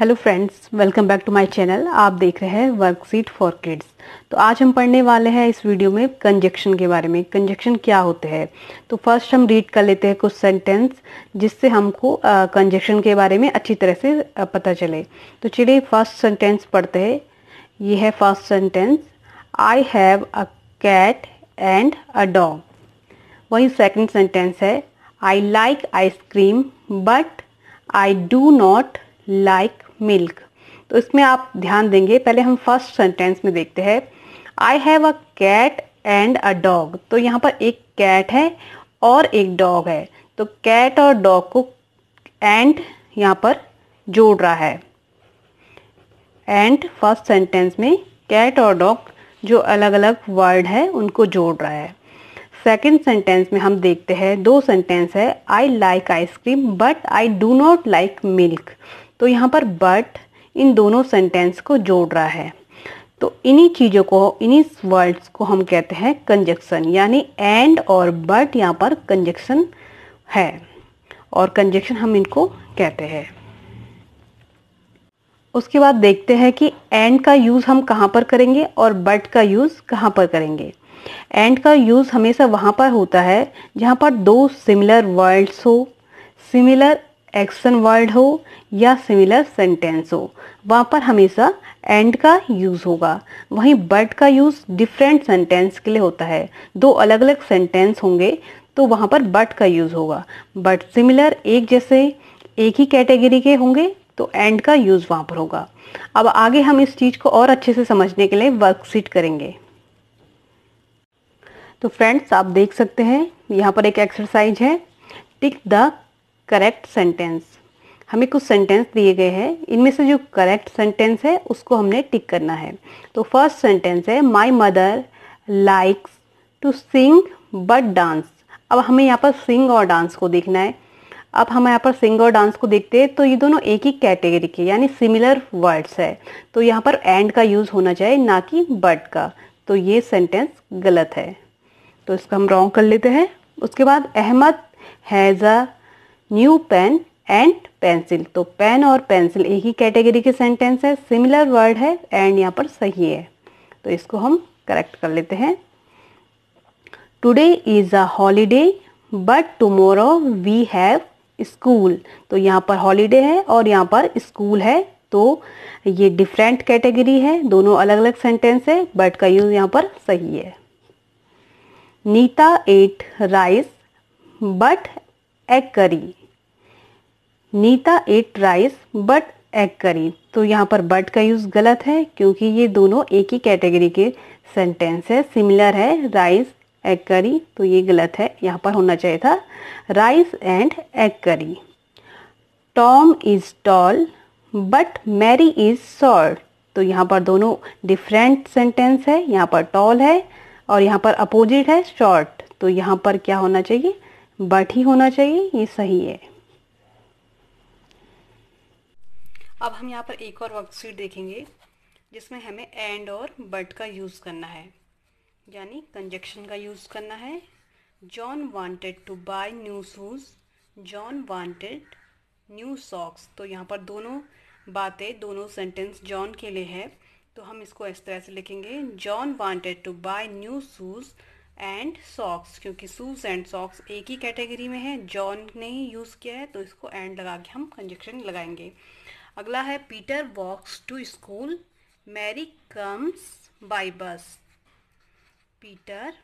hello friends welcome back to my channel आप देख रहे हैं वर्कशीट फॉर किड्स तो आज हम पढ़ने वाले हैं इस वीडियो में कंजक्शन के बारे में कंजक्शन क्या होते हैं तो फर्स्ट हम रीड कर लेते हैं कुछ सेंटेंस जिससे हमको कंजक्शन के बारे में अच्छी तरह से पता चले तो चलिए फर्स्ट सेंटेंस पढ़ते हैं ये है first sentence I have a cat and a dog वही सेकेंड सेंटेंस है I like ice cream but I do not like milk तो इसमें आप ध्यान देंगे पहले हम फर्स्ट सेंटेंस में देखते हैं I have a cat and a dog तो यहाँ पर एक कैट है और एक डॉग है तो कैट और डॉग को एंड यहाँ पर जोड़ रहा है एंड फर्स्ट सेंटेंस में कैट और डॉग जो अलग अलग वर्ड है उनको जोड़ रहा है सेकेंड सेंटेंस में हम देखते हैं दो सेंटेंस है I like ice cream but I do not like milk तो यहाँ पर बट इन दोनों सेंटेंस को जोड़ रहा है तो इन्हीं चीज़ों को इन्हीं वर्ड्स को हम कहते हैं कंजक्शन यानी एंड और बट यहाँ पर कंजक्शन है और कंजक्शन हम इनको कहते हैं उसके बाद देखते हैं कि एंड का यूज़ हम कहाँ पर करेंगे और बट का यूज़ कहाँ पर करेंगे एंड का यूज़ हमेशा वहाँ पर होता है जहाँ पर दो सिमिलर वर्ड्स हो सिमिलर एक्शन वर्ड हो या सिमिलर सेंटेंस हो वहाँ पर हमेशा एंड का यूज़ होगा वहीं बट का यूज़ डिफरेंट सेंटेंस के लिए होता है दो अलग अलग सेंटेंस होंगे तो वहाँ पर बट का यूज़ होगा बट सिमिलर एक जैसे एक ही कैटेगरी के होंगे तो एंड का यूज़ वहाँ पर होगा अब आगे हम इस चीज़ को और अच्छे से समझने के लिए वर्कशीट करेंगे तो फ्रेंड्स आप देख सकते हैं यहाँ पर एक एक्सरसाइज है टिक द करेक्ट सेंटेंस हमें कुछ सेंटेंस दिए गए हैं इनमें से जो करेक्ट सेंटेंस है उसको हमने टिक करना है तो फर्स्ट सेंटेंस है my mother likes to sing but dance अब हमें यहाँ पर सिंग और डांस को देखना है अब हम यहाँ पर सिंग और डांस को देखते हैं तो ये दोनों एक ही कैटेगरी के यानी सिमिलर वर्ड्स है तो यहाँ पर एंड का यूज़ होना चाहिए ना कि बट का तो ये सेंटेंस गलत है तो इसको हम रॉन्ग कर लेते हैं उसके बाद Ahmad has a new pen and pencil तो पेन और पेंसिल एक ही कैटेगरी के सेंटेंस है सिमिलर वर्ड है एंड यहाँ पर सही है तो इसको हम करेक्ट कर लेते हैं today is a holiday but tomorrow we have school तो यहाँ पर हॉलीडे है और यहाँ पर स्कूल है तो ये डिफरेंट कैटेगरी है दोनों अलग अलग सेंटेंस है बट का यूज़ यहाँ पर सही है Nita ate rice but egg curry Nita ate rice but egg curry तो यहाँ पर बट का यूज़ गलत है क्योंकि ये दोनों एक ही कैटेगरी के सेंटेंस है सिमिलर है राइस एग करी तो ये गलत है यहाँ पर होना चाहिए था rice and egg curry Tom is tall but Mary is short तो यहाँ पर दोनों डिफरेंट सेंटेंस है यहाँ पर टॉल है और यहाँ पर अपोजिट है शॉर्ट तो यहाँ पर क्या होना चाहिए बट ही होना चाहिए ये सही है अब हम यहाँ पर एक और वर्कशीट देखेंगे जिसमें हमें एंड और बट का यूज़ करना है यानी कंजक्शन का यूज़ करना है John wanted to buy new shoes John wanted new socks तो यहाँ पर दोनों बातें दोनों सेंटेंस जॉन के लिए है तो हम इसको इस तरह से लिखेंगे John wanted to buy new shoes and socks क्योंकि शूज़ एंड सॉक्स एक ही कैटेगरी में है जॉन ने ही यूज़ किया है तो इसको एंड लगा के हम कंजक्शन लगाएंगे अगला है Peter walks to school Mary comes by bus Peter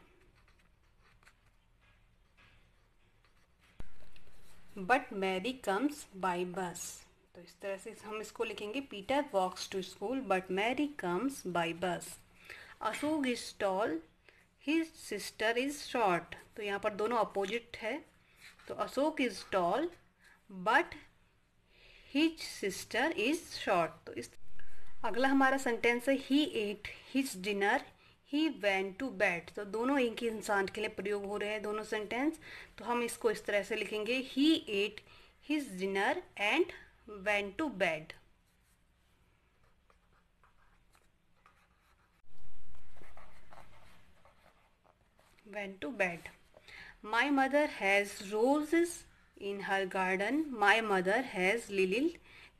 but Mary comes by bus तो इस तरह से हम इसको लिखेंगे Peter walks to school but Mary comes by bus Ashok is tall his sister is short तो यहाँ पर दोनों अपोजिट है तो Ashok is tall but his sister is short तो इस अगला हमारा सेंटेंस है he ate his dinner he went to bat तो दोनों एक ही इंसान के लिए प्रयोग हो रहे हैं दोनों सेंटेंस तो हम इसको इस तरह से लिखेंगे he ate his dinner and went to bed went to bed my mother has roses in her garden my mother has lily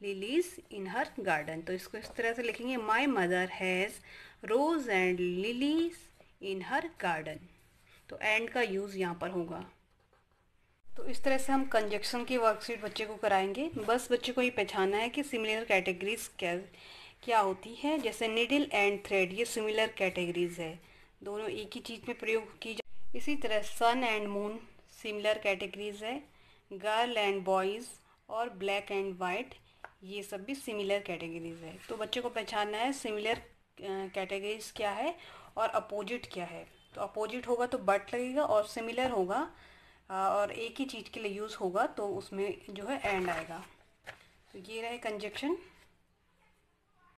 lilies in her garden तो इसको इस तरह से लिखेंगे my mother has rose and lilies in her garden तो and का use यहाँ पर होगा तो इस तरह से हम कंजक्शन की वर्कशीट बच्चे को कराएंगे बस बच्चे को ये पहचाना है कि सिमिलर कैटेगरीज क्या क्या होती है जैसे निडिल एंड थ्रेड ये सिमिलर कैटेगरीज है दोनों एक ही चीज़ में प्रयोग की जा इसी तरह sun and moon similar categories है गर्ल एंड बॉयज़ और ब्लैक एंड वाइट ये सब भी सिमिलर कैटेगरीज है तो बच्चे को पहचानना है सिमिलर कैटेगरीज क्या है और अपोजिट क्या है तो अपोजिट होगा तो बट लगेगा और सिमिलर होगा और एक ही चीज़ के लिए यूज़ होगा तो उसमें जो है एंड आएगा तो ये रहे कंजक्शन